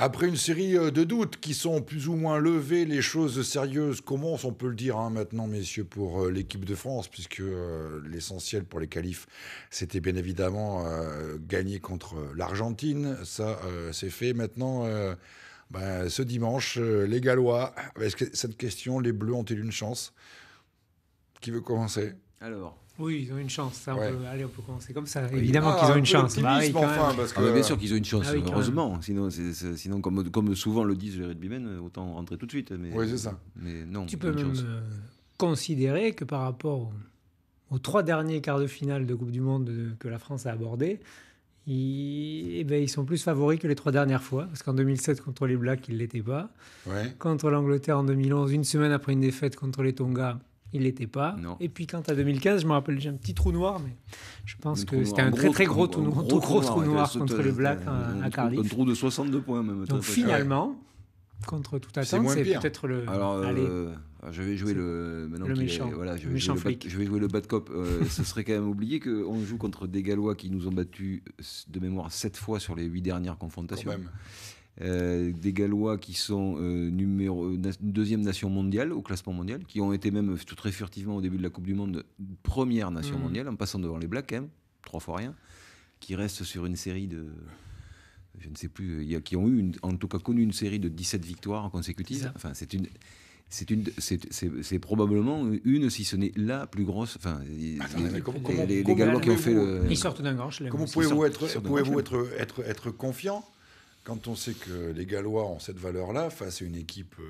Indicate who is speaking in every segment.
Speaker 1: Après une série euh, de doutes qui sont plus ou moins levés, les choses sérieuses commencent, on peut le dire hein, maintenant, messieurs, pour euh, l'équipe de France, puisque euh, l'essentiel pour les qualifs, c'était bien évidemment gagner contre l'Argentine. Ça, c'est fait. Maintenant, ben, ce dimanche, les Gallois, cette question, les Bleus ont-ils une chance Qui veut commencer
Speaker 2: oui, ils ont une chance. allez, on peut commencer comme ça. Évidemment ah, qu'ils ont une chance. Ah ah, bah, bien sûr qu'ils ont une chance,
Speaker 3: heureusement. Sinon, sinon comme, souvent le disent les rugbymen, autant rentrer tout de suite. Mais, oui, c'est ça. Mais non, tu peux même euh,
Speaker 2: considérer que par rapport aux, trois derniers quarts de finale de Coupe du Monde que la France a abordé, ils, eh ben, ils sont plus favoris que les trois dernières fois. Parce qu'en 2007, contre les Blacks, ils ne l'étaient pas. Contre l'Angleterre en 2011, une semaine après une défaite contre les Tonga, il l'était pas. Et puis quant à 2015, je me rappelle, j'ai un petit trou noir, mais je pense que c'était un, très très gros, trou, noir, trou noir contre le Black à, Cardiff. Un trou de 62 points même. Donc finalement, contre tout attente, c'est peut-être le. Euh, alors, je vais jouer
Speaker 3: le. Maintenant méchant. voilà, je jouer flic. Le bad, je vais jouer le bad cop. Euh, ce serait quand même oublié qu'on joue contre des Gallois qui nous ont battus de mémoire 7 fois sur les 8 dernières confrontations. Quand euh, des Gallois qui sont euh, numéro, euh, deuxième nation mondiale au classement mondial, qui ont été même tout très furtivement au début de la Coupe du Monde première nation mm. mondiale, en passant devant les black hein, trois fois rien, qui restent sur une série de je ne sais plus, qui ont eu en tout cas connu une série de 17 victoires consécutives. Enfin, c'est une c'est une c'est probablement une si ce n'est la plus grosse enfin les, Gallois qui ont fait ils sortent
Speaker 1: d'un gorge comment pouvez-vous être pouvez-vous être, être être confiant quand on sait que les Gallois ont cette valeur-là face à une équipe euh,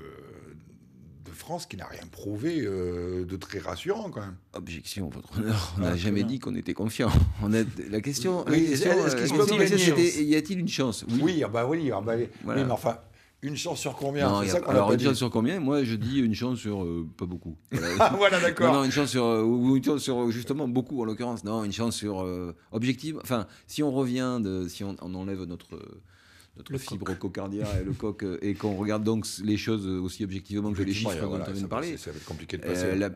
Speaker 1: de France qui n'a rien prouvé euh, de très rassurant quand même. Objection,
Speaker 3: votre honneur. On ah, n'a jamais dit qu'on était confiant. On la question. est-ce
Speaker 1: y a-t-il une chance oui. oui. Ah bah ah bah enfin. Une chance sur combien une chance
Speaker 3: sur combien Moi, je dis une chance sur euh, pas beaucoup. ah, voilà d'accord. une chance sur. sur, justement, beaucoup en l'occurrence. Non, une chance sur. objective. Enfin, si on revient de. Si on enlève notre notre le fibre cocardia et le coq, euh, et qu'on regarde donc les choses aussi objectivement que les chiffres on vient de parler.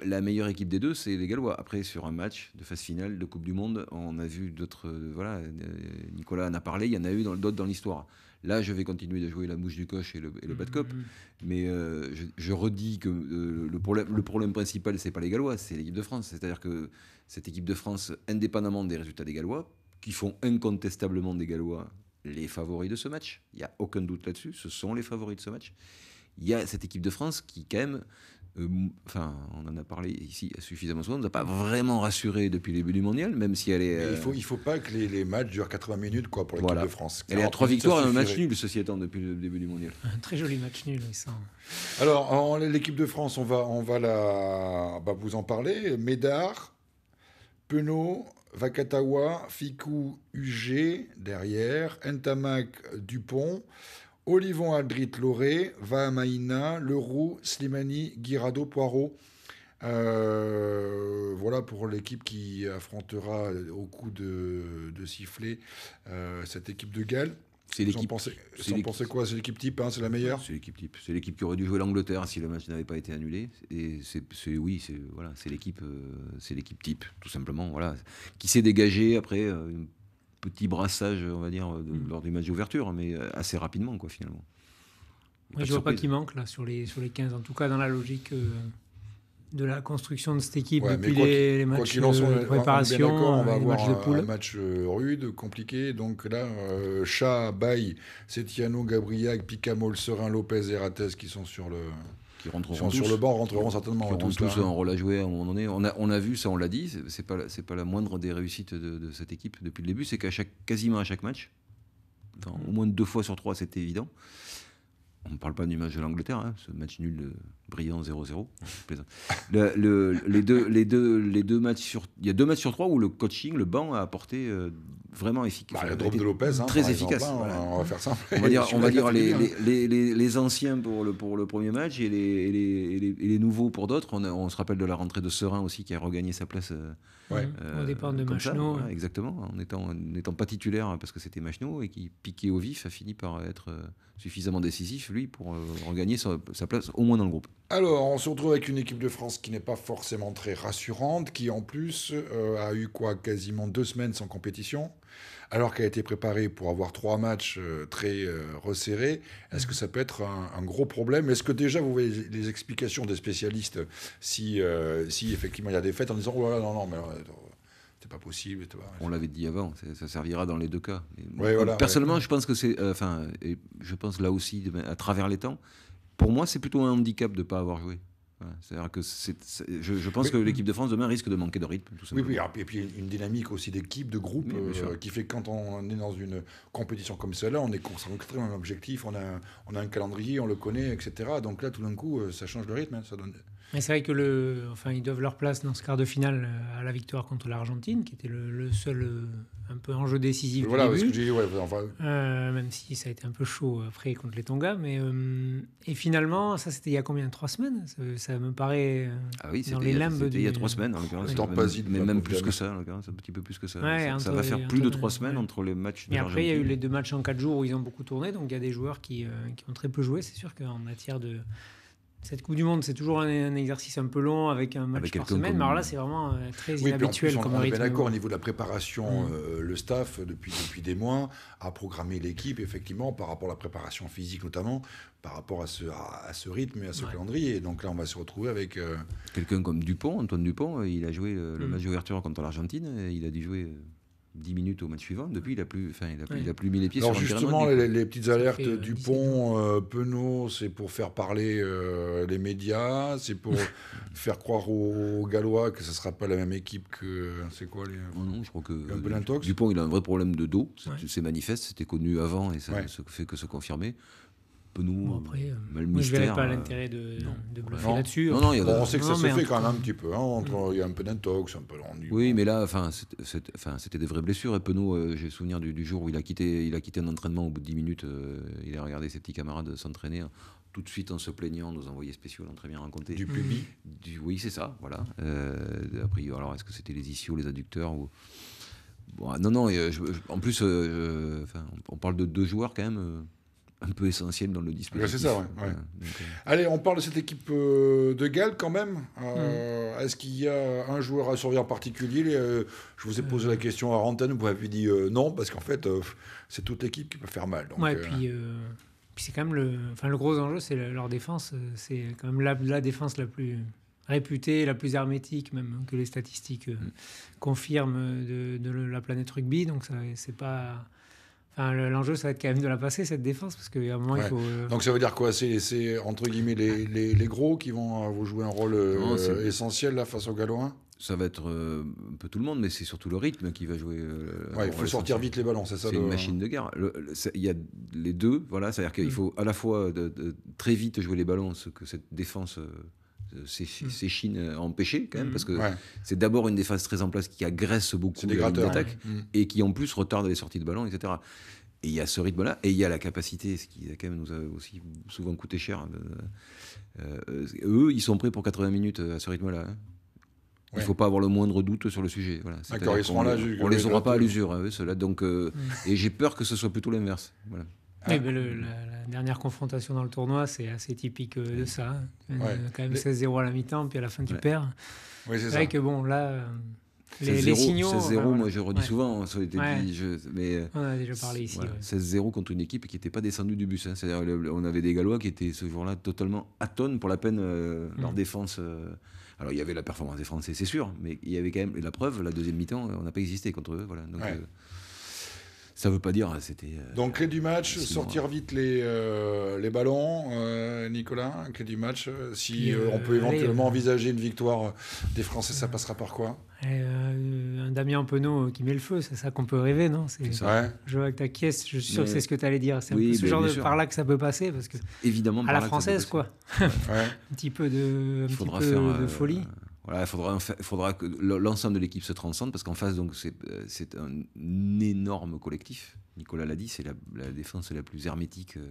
Speaker 3: la, meilleure équipe des deux, c'est les Gallois. Après, sur un match de phase finale de Coupe du Monde, on a vu d'autres. Euh, voilà, euh, Nicolas en a parlé, il y en a eu d'autres dans l'histoire. Là, je vais continuer de jouer la mouche du coche et le, et bad cop. Mmh. Mais je, redis que le, problème, le problème principal, c'est pas les Gallois, c'est l'équipe de France. C'est-à-dire que cette équipe de France, indépendamment des résultats des Gallois, qui font incontestablement des Gallois les favoris de ce match. Il n'y a aucun doute là-dessus. Ce sont les favoris de ce match. Il y a cette équipe de France qui, quand même, euh, enfin, on en a parlé ici suffisamment souvent, ne nous pas vraiment rassuré depuis le début du mondial, même si elle est. Il ne faut, euh,
Speaker 1: il faut pas que les, matchs durent 80 minutes quoi, pour l'équipe de France. Elle a trois victoires et un match nul, ceci étant, depuis le début du mondial.
Speaker 3: Un très
Speaker 2: joli match nul, ça.
Speaker 1: Alors, l'équipe de France, on va, on va la... Bah, vous en parler. Médard, Penaud, Vakatawa, Fiku UG derrière, Entamak, Dupont, Olivon, Aldrit, Loré, Le Leroux, Slimani, Girado, Poirot. Euh, voilà pour l'équipe qui affrontera au coup de, de sifflet euh, cette équipe de Galles. C'est l'équipe. Sans penser quoi C'est l'équipe type, hein, c'est la meilleure.
Speaker 3: C'est l'équipe type. C'est l'équipe qui aurait dû jouer l'Angleterre si le match n'avait pas été annulé. Et c'est oui, c'est voilà, c'est l'équipe, euh, c'est l'équipe type, tout simplement. Voilà, qui s'est dégagée après euh, un petit brassage, on va dire, euh, mm. lors du match d'ouverture, mais assez rapidement, quoi, finalement.
Speaker 2: Moi, je vois pas qui manque là sur les sur les 15, en tout cas dans la logique de la construction de cette équipe depuis les, les, matchs euh, de préparation, on, euh, va avoir
Speaker 1: matchs rudes compliqués un match euh, rude, compliqué. Donc là, euh, Chat, Baye, Setiano, Gabriel, Picamol, Serin, Lopez et Rates qui sont sur le qui rentreront sur, le banc rentreront certainement qui rentreront tous, tous un rôle
Speaker 3: à jouer à un moment donné. On a, on a vu ça, on l'a dit. C'est pas c'est pas la moindre des réussites de, cette équipe depuis le début, c'est qu'à chaque quasiment à chaque match, au moins deux fois sur trois, c'était évident on ne parle pas du match de l'Angleterre, hein, ce match nul brillant 0-0. le, les, deux, les, deux, les deux matchs sur, il y a deux matchs sur trois où le coaching, le banc a apporté euh, vraiment efficace. Bah, la le de Lopez, hein, très efficace. Hein, on va faire On va dire, les, anciens pour le, pour le premier match et les, nouveaux pour d'autres. On, se rappelle de la rentrée de Serin aussi qui a regagné sa place. Euh, au euh, départ de exactement, en n'étant pas titulaire hein, parce que c'était Machno et qui, piquait au vif, a fini par être euh, suffisamment décisif, lui, pour regagner sa, place au moins dans le groupe.
Speaker 1: Alors, on se retrouve avec une équipe de France qui n'est pas forcément très rassurante, qui en plus a eu quoi quasiment deux semaines sans compétition alors qu'elle a été préparée pour avoir trois matchs euh, très euh, resserrés, est-ce que ça peut être un, gros problème Est-ce que déjà vous voyez les explications des spécialistes si, euh, si effectivement il y a des fêtes en disant oh non, non, mais c'est pas possible On l'avait dit avant, ça servira
Speaker 3: dans les deux cas. personnellement, je pense que c'est. Enfin, je pense là aussi, à travers les temps, pour moi, c'est plutôt un handicap de ne pas avoir joué. C'est-à-dire que je, pense que l'équipe de France demain risque de manquer de rythme. Tout oui, oui,
Speaker 1: et puis une dynamique aussi d'équipe, de groupe, euh, qui fait que quand on est dans une compétition comme celle-là, on est concentré on a un objectif, on a, on a un calendrier, on le connaît, etc. Donc là, tout d'un coup, euh, ça change le rythme. Hein, ça donne...
Speaker 2: Mais c'est vrai que le, enfin, ils doivent leur place dans ce quart de finale euh, à la victoire contre l'Argentine, qui était le, seul un peu enjeu décisif. Voilà, ce que j'ai dit, ouais, enfin... même si ça a été un peu chaud après contre les Tonga, mais et finalement, ça c'était il y a combien Trois semaines ça me paraît euh, ah oui, dans les limbes. C'était il y a trois euh, semaines, en
Speaker 3: pas mais même plus que ça, un petit peu plus que ça. ça, va faire plus de trois semaines entre les matchs. Et après, il y a eu les
Speaker 2: deux matchs en quatre jours où ils ont beaucoup tourné, donc il y a des joueurs qui euh, ont très peu joué. C'est sûr qu'en matière de cette Coupe du Monde, c'est toujours un, exercice un peu long avec un match par semaine. Mais alors là, c'est vraiment euh, très inhabituel comme rythme. On est d'accord au niveau
Speaker 1: de la préparation. Mm. Euh, le staff, euh, depuis, depuis des mois, a programmé l'équipe, effectivement, par rapport à la préparation physique notamment, par rapport à ce, à, ce rythme et à ce calendrier. Et donc là, on va se retrouver avec... Quelqu'un comme Dupont,
Speaker 3: Antoine Dupont, il a joué le mm. match d'ouverture contre l'Argentine. Il a dû jouer 10 minutes au match suivant. Depuis, il n'a plus, enfin, il a plus, mis les pieds Alors sur justement, les,
Speaker 1: les, petites alertes dupont euh, du euh, c'est pour faire parler euh, les médias, c'est pour faire croire aux, Gallois que ce ne sera pas la même équipe que. C'est quoi les. Oh non, je crois que.
Speaker 3: Dupont, il a un vrai problème de dos. C'est manifeste, c'était connu avant et ça ne fait que se confirmer penou euh, après, euh, pas euh, l'intérêt de, bluffer là-dessus. on sait que ça se fait quand même un petit
Speaker 1: peu. Hein, mm. il y a un peu d'intox, un peu rendu.
Speaker 3: Oui, mais là, enfin, c'était des vraies blessures. Et hein, Penaud, j'ai j'ai souvenir du, jour où il a, quitté, il a quitté un entraînement au bout de 10 minutes. il a regardé ses petits camarades s'entraîner. Hein, tout de suite en se plaignant, nos envoyés spéciaux l'ont très bien raconté. Du pubis Oui, c'est ça, voilà. après, alors, est-ce que c'était les ischios, les adducteurs ou... Ah, non, non, en plus, on parle de deux joueurs quand même un peu essentiel dans le dispositif. C'est ça, ouais, euh,
Speaker 1: Allez, on parle de cette équipe euh, de Galles quand même. Euh, mm. Est-ce qu'il y a un joueur à surveiller en particulier Je vous ai posé la question à Rantan, vous m'avez dit non, parce qu'en fait, c'est toute l'équipe qui peut faire mal. Donc,
Speaker 2: puis, puis c'est quand même le, enfin, le gros enjeu, c'est leur défense. C'est quand même la, défense la plus réputée, la plus hermétique, même hein, que les statistiques mm. confirment de, de, la planète rugby. Donc c'est pas l'enjeu, ça va être quand même de la passer, cette défense, parce qu'à un moment, il faut. Euh, Donc, ça veut
Speaker 1: dire quoi C'est, entre guillemets, les, gros qui vont euh, vous jouer un rôle euh, essentiel là, face aux Gallois
Speaker 3: Ça va être un peu tout le monde, mais c'est surtout le rythme qui va jouer. il faut sortir vite les ballons, c'est ça C'est une machine de guerre. Il y a les deux, voilà. C'est-à-dire qu'il mm. faut à la fois très vite jouer les ballons, que cette défense c'est mmh. Chine euh, quand même, hmm. parce que c'est d'abord une des phases très en place qui agresse beaucoup les attaques hmm. et qui en plus retarde les sorties de ballon, etc. Et il y a ce rythme-là, et il y a la capacité, ce qui quand même nous a aussi souvent coûté cher. Euh, euh, eux, ils sont prêts pour 80 minutes à ce rythme-là. Hein. Il ne faut pas avoir le moindre doute sur le sujet. On ne les aura pas à l'usure, cela. Hein, ceux-là. Donc, hmm. et j'ai peur que ce soit plutôt l'inverse. Voilà.
Speaker 2: Ah. la, dernière confrontation dans le tournoi, c'est assez typique euh, de ça. Hein. Euh, quand même 16-0 à la mi-temps, puis à la fin, tu perds. c'est vrai que bon, là. Les, signaux. 16-0, moi je redis souvent, ça hein, mais, euh, on a déjà parlé ici.
Speaker 3: 16-0 contre une équipe qui n'était pas descendue du bus. Hein. C'est-à-dire, on avait des Gallois qui étaient ce jour-là totalement atones pour la peine leur mm. défense. alors il y avait la performance des Français, c'est sûr, mais il y avait quand même la preuve, la deuxième mi-temps, on n'a pas existé contre eux. Voilà, donc,
Speaker 1: ça veut pas dire euh, c'était. Euh, Donc clé du match, sortir euh, vite les, les ballons, Nicolas. Clé du match, si on peut éventuellement envisager une victoire des Français, ça passera par quoi
Speaker 2: Un Damien Penaud qui met le feu, c'est ça qu'on peut rêver, non C'est vrai. Je vois que ta caisse, je suis sûr que c'est ce que tu allais dire. C'est ce ben, genre de par là que ça peut passer parce que
Speaker 1: évidemment
Speaker 3: à la française quoi. un petit peu de, un petit peu de folie il faudra, que l'ensemble de l'équipe se transcende parce qu'en face, donc, c'est euh, un énorme collectif. Nicolas l'a dit, c'est la, défense la plus hermétique euh,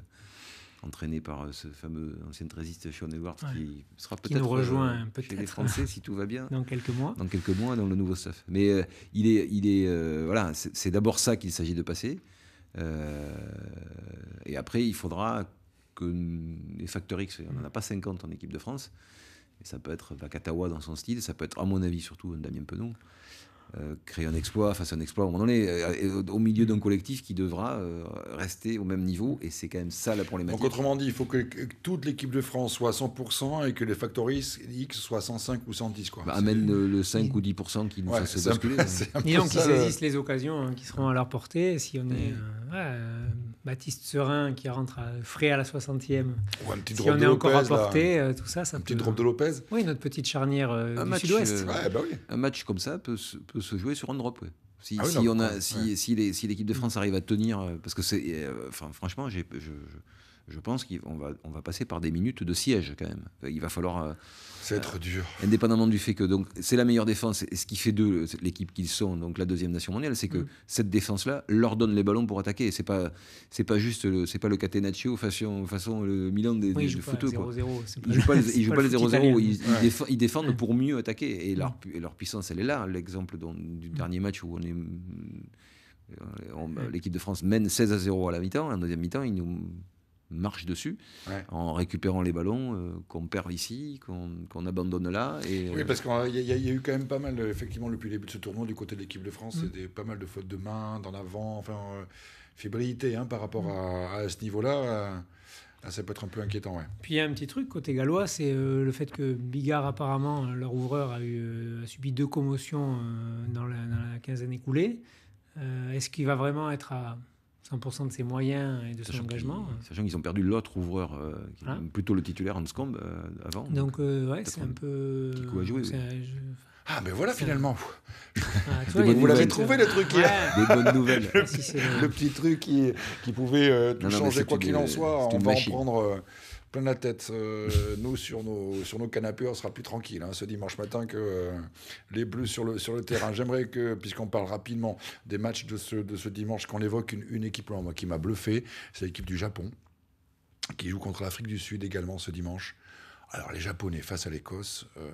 Speaker 3: entraînée par euh, ce fameux ancien trésiste Sean Edwards qui sera peut-être nous rejoint peut hein, chez les Français si tout va bien dans quelques mois, dans quelques mois dans le nouveau staff. Mais il est, voilà, c'est d'abord ça qu'il s'agit de passer. et après, il faudra que les facteurs X, on n'en a pas 50 en équipe de France ça peut être Vakatawa dans son style, ça peut être, à mon avis, surtout Damien Penon. Euh, créer un exploit, face à un exploit à moment donné, euh, euh, au milieu d'un collectif qui devra rester au même niveau, et c'est quand même ça la problématique. Donc autrement
Speaker 1: dit, il faut que, toute l'équipe de France soit à 100% et que les factories X soient 105 ou 110. Quoi. Bah, amène le, 5 ou 10% qui nous fasse basculer. hein. Et saisissent
Speaker 2: les occasions hein, qui seront à leur portée, si on est... Ouais, Baptiste Serin qui rentre frais à la 60e.
Speaker 3: Ou un petit si on est encore Lopez, portée,
Speaker 2: euh, tout ça, ça un petit drop de Lopez. Oui, notre petite charnière euh, du sud-ouest. Euh, bah
Speaker 3: un match comme ça peut, se jouer sur un drop, Si, ah oui, si a, si, si l'équipe de France arrive à tenir, parce que c'est, enfin, franchement, j'ai, je je pense qu'on va, on va passer par des minutes de siège quand même. Il va falloir. Euh,
Speaker 1: c'est être dur.
Speaker 3: Euh, indépendamment du fait que donc c'est la meilleure défense et ce qui fait d'eux l'équipe qu'ils sont, donc la deuxième nation mondiale, c'est que mm. cette défense-là leur donne les ballons pour attaquer. C'est pas c'est pas juste c'est pas le Catenaccio façon façon le Milan des, de Ils jouent pas 0-0. ils jouent pas le 0-0. Ils, défendent pour mieux attaquer et, leur, mm. leur puissance elle est là. L'exemple du mm. dernier match où on est euh, L'équipe de France mène 16 à 0 à la mi-temps. À la deuxième mi-temps, ils nous marche dessus en récupérant les ballons euh, qu'on perd ici, qu'on abandonne là. Et, oui, euh, parce qu'il
Speaker 1: y, a eu quand même pas mal, euh, effectivement, depuis le début de ce tournoi du côté de l'équipe de France, mm. des, pas mal de fautes de main, d'en avant, enfin, fébrilité hein, par rapport à, ce niveau-là. ça peut être un peu inquiétant, ouais.
Speaker 2: Puis il y a un petit truc côté gallois, c'est le fait que Bigard, apparemment, leur ouvreur, a, eu, subi deux commotions dans, la, quinzaine écoulée. Est-ce qu'il va vraiment être à, 100% de ses moyens et de son engagement. Hein. sachant
Speaker 3: qu'ils ont perdu l'autre ouvreur, euh, plutôt le titulaire en euh, avant. Donc,
Speaker 2: euh, ouais, c'est un peu.
Speaker 1: Ah, mais voilà finalement. vous l'avez ah, trouvé le truc bonnes nouvelles. le, petit truc qui, pouvait tout changer, quoi qu'il en soit. On va en prendre plein la tête. Euh, nous, sur nos, sur nos canapés, on sera plus tranquille hein, ce dimanche matin que euh, les Bleus sur le, sur le terrain. J'aimerais que, puisqu'on parle rapidement des matchs de ce, de ce dimanche, qu'on évoque une, équipe qui m'a bluffé, c'est l'équipe du Japon, qui joue contre l'Afrique du Sud également ce dimanche. Alors les Japonais face à l'Écosse, euh,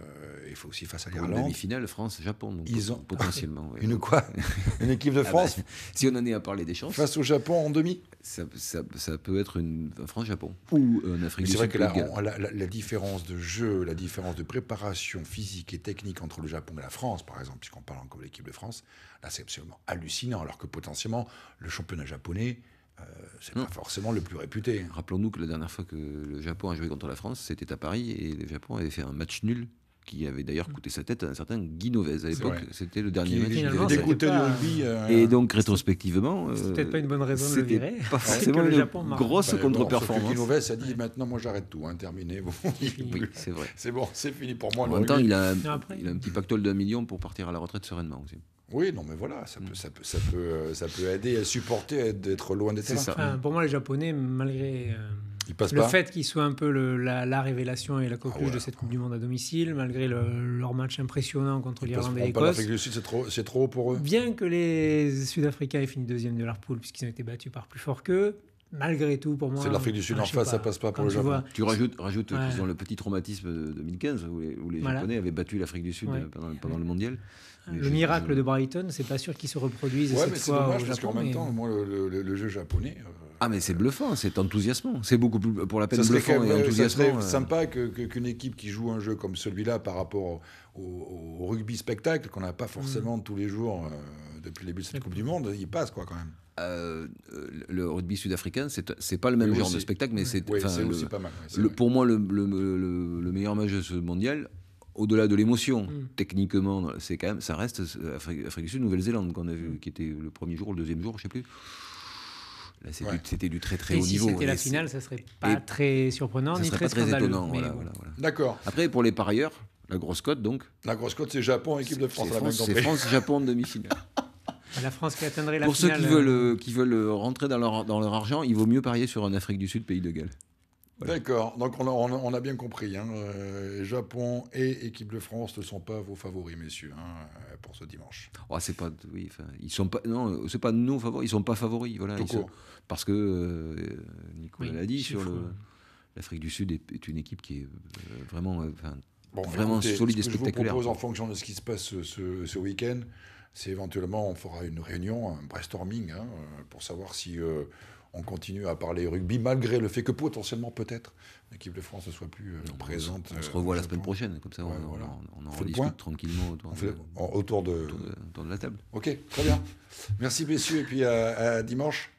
Speaker 1: il faut aussi face à l'Irlande. Demi-finale
Speaker 3: France-Japon. Ils ont potentiellement une quoi Une équipe de ah bah, France. si on en est à
Speaker 1: parler des chances. Face au Japon en demi. Ça, peut être une France-Japon ou en Afrique du Sud. C'est vrai que la, la, différence de jeu, la différence de préparation physique et technique entre le Japon et la France, par exemple, puisqu'on parle encore de l'équipe de France, là c'est absolument hallucinant. Alors que potentiellement le championnat japonais euh, c'est hmm. pas forcément le plus réputé. Rappelons-nous que la dernière fois que le
Speaker 3: Japon a joué contre la France, c'était à Paris et le Japon avait fait un match nul qui avait d'ailleurs hmm. coûté sa tête à un certain Guinovez à l'époque. C'était le dernier match. Euh, et donc rétrospectivement, euh, c'était peut-être pas une bonne raison de le virer. Pas forcément le Japon une grosse bah, contre-performance. Guinovez
Speaker 1: a dit maintenant moi j'arrête tout, hein, terminé. c'est vrai. C'est bon, c'est fini pour moi. En il a, il a un petit pactole d'un million pour partir à la retraite sereinement aussi. Oui, non, mais voilà, ça peut, ça peut, ça peut, euh, ça peut aider à supporter d'être loin d'être ça.
Speaker 2: pour moi, les Japonais, malgré euh, le fait qu'ils soient un peu la, révélation et la coqueluche ah de cette Coupe du Monde à domicile, malgré leur match impressionnant contre l'Irlande et l'Écosse. L'Afrique du Sud, c'est trop, trop pour eux. Bien que les Sud-Africains aient fini deuxième de leur poule, puisqu'ils ont été battus par plus fort qu'eux, malgré tout, pour moi. C'est l'Afrique du Sud euh, en face, ça passe pas pour le Japon. tu rajoutes, rajoutes ont le
Speaker 3: petit traumatisme de 2015 où les, Japonais avaient battu l'Afrique du Sud pendant, le mondial le miracle de
Speaker 2: Brighton, c'est pas sûr qu'il se reproduise. Ouais, cette mais c'est dommage parce qu'en même temps,
Speaker 1: le, jeu japonais. Euh, ah, mais c'est bluffant, c'est enthousiasmant. C'est beaucoup plus pour la peine bluffant et euh, enthousiasmant. Ça serait euh. sympa qu'une équipe qui joue un jeu comme celui-là par rapport au, rugby spectacle, qu'on n'a pas forcément mm. tous les jours depuis les début de cette mm. Coupe du Monde, il passe quoi quand
Speaker 3: même. le rugby sud-africain, c'est pas le même genre de spectacle, mais mm. c'est le, pour moi le, le meilleur match de ce mondial au-delà de l'émotion, mm. techniquement, c'est quand ça reste euh, Afrique, du Sud, Nouvelle-Zélande qu'on a vu, qui était le premier jour, le deuxième jour, je ne sais plus. c'était du, très très et si C'était la finale, ça serait pas très surprenant, ni très, scandaleux, étonnant. D'accord. Après, pour les parieurs, la grosse cote donc. La grosse cote, c'est
Speaker 1: Japon, équipe de France.
Speaker 3: C'est France-Japon France, japon en demi finale
Speaker 1: La France qui atteindrait la finale. Pour ceux qui veulent,
Speaker 3: euh, euh, qui veulent rentrer dans leur, dans leur argent, il vaut mieux parier sur un Afrique du Sud, pays de Galles.
Speaker 1: D'accord, donc on a, bien compris. Hein. Euh, Japon et équipe de France ne sont pas vos favoris, messieurs, hein, euh, pour ce dimanche.
Speaker 3: Oh, c'est pas, oui, ils sont pas, non, c'est pas nos favoris, ils sont pas favoris, voilà. parce que euh, Nicolas l'a dit sur l'Afrique du Sud est, une équipe qui est vraiment, bah, vraiment solide et spectaculaire. Je vous propose en
Speaker 1: fonction de ce qui se passe ce, week-end, c'est éventuellement on fera une réunion, un brainstorming, hein, pour savoir si on continue à parler rugby, malgré le fait que potentiellement, peut-être, l'équipe de France ne soit plus euh, présente. On euh, se revoit la
Speaker 3: semaine prochaine, comme ça on, en rediscute tranquillement
Speaker 1: autour, de, la table. Ok, très bien. Merci messieurs, et puis euh, à dimanche.